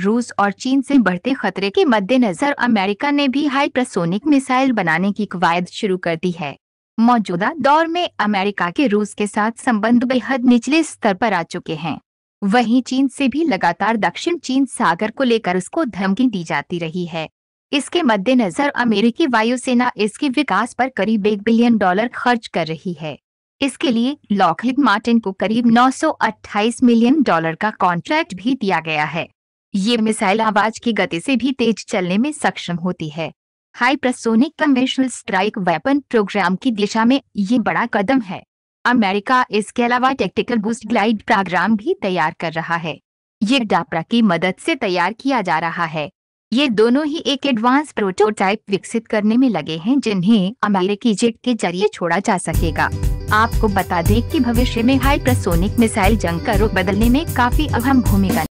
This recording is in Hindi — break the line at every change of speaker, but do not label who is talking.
रूस और चीन से बढ़ते खतरे के मद्देनजर अमेरिका ने भी हाइपरसोनिक मिसाइल बनाने की कवायद शुरू कर दी है मौजूदा दौर में अमेरिका के रूस के साथ संबंध बेहद निचले स्तर पर आ चुके हैं वहीं चीन से भी लगातार दक्षिण चीन सागर को लेकर उसको धमकी दी जाती रही है इसके मद्देनजर अमेरिकी वायुसेना इसके विकास पर करीब एक बिलियन डॉलर खर्च कर रही है इसके लिए लॉकहिड मार्टिन को करीब 928 मिलियन डॉलर का कॉन्ट्रैक्ट भी दिया गया है ये मिसाइल आवाज की गति से भी तेज चलने में सक्षम होती है hypersonic conventional strike weapon programme की दिशा में ये बड़ा कदम है अमेरिका इसके अलावा टेक्टिकल बूस्ट ग्लाइड प्रोग्राम भी तैयार कर रहा है ये डापरा की मदद से तैयार किया जा रहा है ये दोनों ही एक एडवांस प्रोटोटाइप विकसित करने में लगे हैं जिन्हें अमेरिकी जेट के जरिए छोड़ा जा सकेगा आपको बता दें कि भविष्य में हाइप्रसोनिक मिसाइल जंग का रूप बदलने में काफी अहम भूमिका